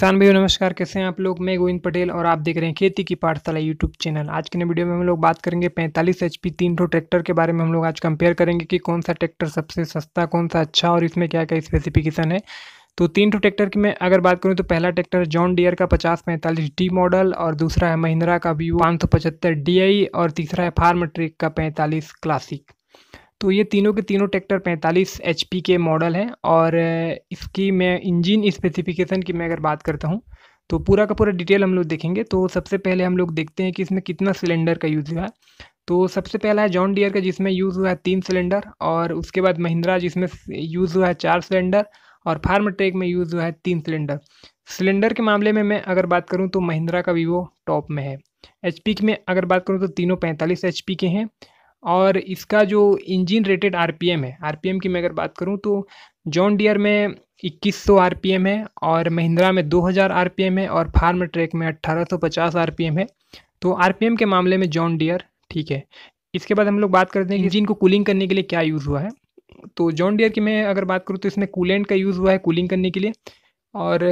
किसान भाइयों नमस्कार कैसे हैं आप लोग मैं गोविंद पटेल और आप देख रहे हैं खेती की पाठशाला यूट्यूब चैनल आज के नए वीडियो में हम लोग बात करेंगे 45 एच पी तीन ट्रैक्टर के बारे में हम लोग आज कंपेयर करेंगे कि कौन सा ट्रैक्टर सबसे सस्ता कौन सा अच्छा और इसमें क्या क्या स्पेसिफिकेशन है तो तीन ट्रैक्टर की मैं अगर बात करूँ तो पहला ट्रैक्टर जॉन डियर का पचास पैंतालीस डी मॉडल और दूसरा है महिंद्रा का व्यू पाँच सौ पचहत्तर डी आई और तीसरा है फार्म ट्रिक का पैंतालीस क्लासिक तो ये तीनों के तीनों ट्रैक्टर 45 एच के मॉडल हैं और इसकी मैं इंजन स्पेसिफिकेशन की मैं अगर बात करता हूँ तो पूरा का पूरा डिटेल हम लोग देखेंगे तो सबसे पहले हम लोग देखते हैं कि इसमें कितना सिलेंडर का यूज़ हुआ है तो सबसे पहला है जॉन डियर का जिसमें यूज़ हुआ है तीन सिलेंडर और उसके बाद महिंद्रा जिसमें यूज़ हुआ है चार सिलेंडर और फार्म ट्रेक में यूज़ हुआ है तीन सिलेंडर सिलेंडर के मामले में मैं अगर बात करूँ तो महिंद्रा का वीवो टॉप में है एच में अगर बात करूँ तो तीनों पैंतालीस एच के हैं और इसका जो इंजन रेटेड आरपीएम है आरपीएम की मैं अगर बात करूँ तो जॉन डियर में 2100 आरपीएम है और महिंद्रा में 2000 आरपीएम है और फार्म ट्रैक में 1850 आरपीएम है तो आरपीएम के मामले में जॉन डियर ठीक है इसके बाद हम लोग बात करते हैं इंजिन इंजन को कूलिंग करने के लिए क्या यूज़ हुआ है तो जॉन डियर की मैं अगर बात करूँ तो इसमें कूलेंट का यूज़ हुआ है कूलिंग करने के लिए और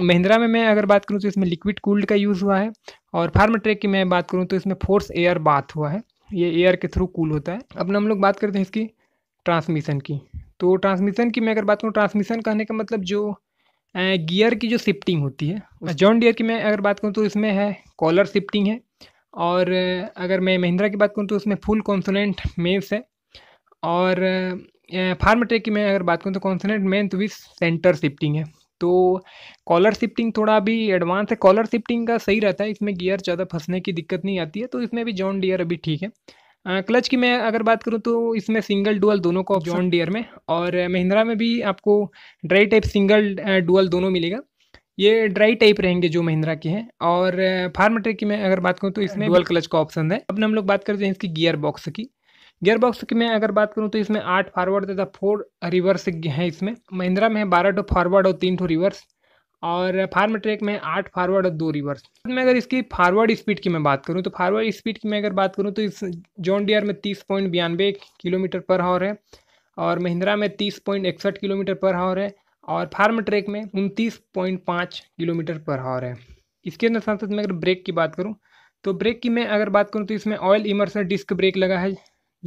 महिंद्रा में मैं अगर बात करूँ तो इसमें लिक्विड कूल्ड का यूज़ हुआ है और फार्म ट्रैक की मैं बात करूँ तो इसमें फोर्स एयर बात हुआ है ये एयर के थ्रू कूल होता है अब हम लोग बात करते हैं इसकी ट्रांसमिशन की तो ट्रांसमिशन की मैं अगर बात करूँ ट्रांसमिशन कहने का मतलब जो गियर की जो शिफ्टिंग होती है जॉन डियर अच्छा। की मैं अगर बात करूँ तो इसमें है कॉलर शिफ्टिंग है और अगर मैं महिंद्रा की बात करूँ तो उसमें फुल कॉन्सोनेंट मेन्स है और फार्मेटेक की मैं अगर बात करूँ तो कॉन्सोनेंट मेन तो भी सेंटर शिफ्टिंग है तो कॉलर शिफ्टिंग थोड़ा अभी एडवांस है कॉलर शिफ्टिंग का सही रहता है इसमें गियर ज़्यादा फंसने की दिक्कत नहीं आती है तो इसमें भी जॉन डियर अभी ठीक है क्लच की मैं अगर बात करूँ तो इसमें सिंगल डुअल दोनों को जॉन डियर में और महिंद्रा में भी आपको ड्राई टाइप सिंगल डुअल दोनों मिलेगा ये ड्राई टाइप रहेंगे जो महिंद्रा के हैं और फार्म की मैं अगर बात करूँ तो इसमें डुअल क्लच का ऑप्शन है अब हम लोग बात करते हैं इसकी गियर बॉक्स की गेयरबॉक्स की मैं अगर बात करूँ तो इसमें आठ फारवर्ड तथा फोर रिवर्स हैं इसमें महिंद्रा में बारह टू फारवर्ड और तीन टू रिवर्स और फार्म ट्रैक में आठ फारवर्ड और दो रिवर्स मैं अगर इसकी फारवर्ड स्पीड की मैं बात करूं तो फारवर्ड स्पीड की मैं अगर बात करूं तो इस जॉन डियर में तीस पॉइंट बयानबे किलोमीटर पर हावर है और महिंद्रा में तीस पॉइंट इकसठ किलोमीटर पर हावर है और फार्म ट्रैक में उनतीस पॉइंट पाँच किलोमीटर पर हावर है इसके अंदर साथ साथ मैं अगर ब्रेक की बात करूँ तो ब्रेक की मैं अगर बात करूँ तो इसमें ऑयल इमर्सन डिस्क ब्रेक लगा है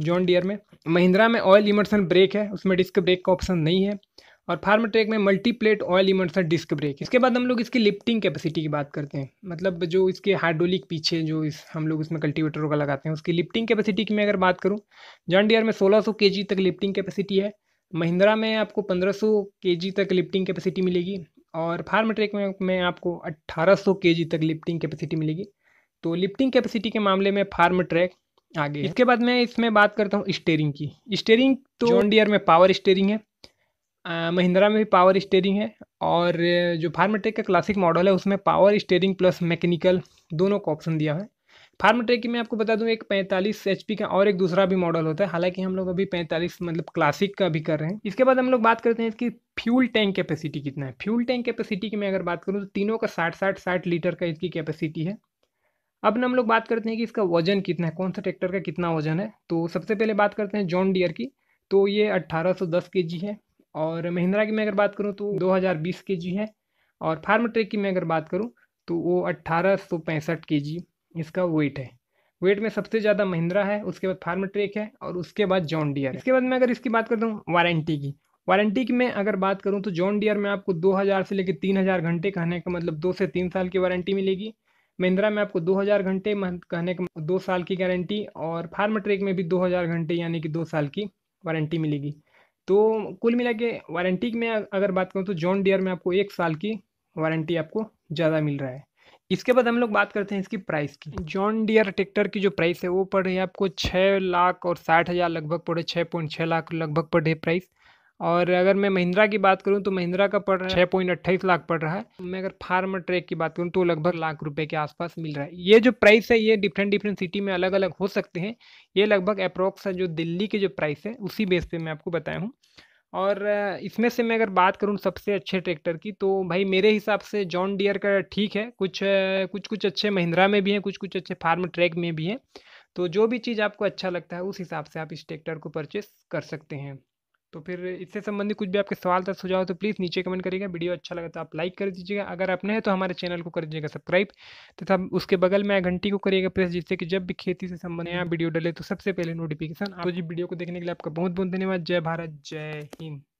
जॉन डियर में महिंद्रा में ऑयल इमर्सन ब्रेक है उसमें डिस्क ब्रेक का ऑप्शन नहीं है और फार्म में multiplate oil immersion disc brake इसके बाद हम लोग इसकी लिफ्टिंग कैपेसिटी की बात करते हैं मतलब जो इसके हाइड्रोलिक पीछे जो इस हम लोग इसमें कल्टीवेटरों का लगाते हैं उसकी लिफ्टिंग कैपेसिटी की मैं अगर बात करूँ जॉन डियर में सोलह सौ तक लिफ्टिंग कैपेसिटी है महिंद्रा में आपको के जी तक लिफ्टिंग कैपेसिटी मिलेगी और फार्म ट्रैक में, मैं आपको के जी तक लिफ्टिंग कैपेसिटी मिलेगी तो लिफ्टिंग कैपेसिटी के मामले में फार्म ट्रैक आगे इसके बाद मैं इसमें बात करता हूँ स्टेयरिंग की स्टेयरिंग तो जॉन डियर में पावर स्टेयरिंग है महिंद्रा में भी पावर स्टेयरिंग है और जो फार्मेटेक का क्लासिक मॉडल है उसमें पावर स्टेयरिंग प्लस मैकेनिकल दोनों का ऑप्शन दिया है फार्मेटेक की मैं आपको बता दूं एक पैंतालीस एच का और एक दूसरा भी मॉडल होता है हालांकि हम लोग अभी पैंतालीस मतलब क्लासिक का भी कर रहे हैं इसके बाद हम लोग बात करते हैं इसकी फ्यूल टैंक कैपेसिटी कितना है फ्यूल टैंक कैपेसिटी की मैं अगर बात करूँ तो तीनों का साठ साठ साठ लीटर का इसकी कैपेसिटी है अब हम लोग बात करते हैं कि इसका वजन कितना है कौन सा ट्रैक्टर का कितना वजन है तो सबसे पहले बात करते हैं जॉन डियर की तो ये 1810 केजी है और महिंद्रा की मैं अगर बात करूँ तो 2020 केजी है और फार्म ट्रेक की मैं अगर बात करूँ तो वो अट्ठारह केजी इसका वेट है वेट में सबसे ज़्यादा महिंद्रा है उसके बाद फार्म ट्रेक है और उसके बाद जॉन डियर इसके बाद मैं अगर इसकी बात करता हूँ वारंटी की वारंटी की मैं अगर बात करूँ तो जॉन डियर में आपको 2000 से लेकर 3000 घंटे कहने का मतलब दो से तीन साल की वारंटी मिलेगी महिंद्रा में आपको 2000 घंटे कहने का मतलब दो साल की गारंटी और फार्म में भी 2000 घंटे यानी कि दो साल की वारंटी मिलेगी तो कुल मिला के वारंटी में अगर बात करूँ तो जॉन डियर में आपको एक साल की वारंटी आपको ज़्यादा मिल रहा है इसके बाद हम लोग बात करते हैं इसकी प्राइस की जॉन डियर ट्रैक्टर की जो प्राइस है वो पड़ रही है आपको छः लाख और साठ हज़ार लगभग पड़े छः पॉइंट छः लाख लगभग पड़े प्राइस और अगर मैं महिंद्रा की बात करूं तो महिंद्रा का पड़ रहा है छः पॉइंट अट्ठाईस लाख पड़ रहा है मैं अगर फार्म ट्रैक की बात करूं तो लगभग लाख रुपए के आसपास मिल रहा है ये जो प्राइस है ये डिफरेंट डिफरेंट सिटी में अलग अलग हो सकते हैं ये लगभग अप्रोक्स जो दिल्ली के जो प्राइस है उसी बेस पर मैं आपको बताया हूँ और इसमें से मैं अगर बात करूँ सबसे अच्छे ट्रैक्टर की तो भाई मेरे हिसाब से जॉन डियर का ठीक है कुछ कुछ कुछ अच्छे महिंद्रा में भी हैं कुछ कुछ अच्छे फार्म ट्रैक में भी हैं तो जो भी चीज़ आपको अच्छा लगता है उस हिसाब से आप इस ट्रैक्टर को परचेस कर सकते हैं तो फिर इससे संबंधित कुछ भी आपके सवाल तथा सुझाव तो प्लीज़ नीचे कमेंट करिएगा वीडियो अच्छा लगा तो आप लाइक कर दीजिएगा अगर आप नए तो हमारे चैनल को कर दीजिएगा सब्सक्राइब तथा उसके बगल में घंटी को करिएगा प्रेस जिससे कि जब भी खेती से संबंधित नया वीडियो डले तो सबसे पहले नोटिफिकेशन आप जी वीडियो को देखने के लिए आपका बहुत बहुत धन्यवाद जय भारत जय हिंद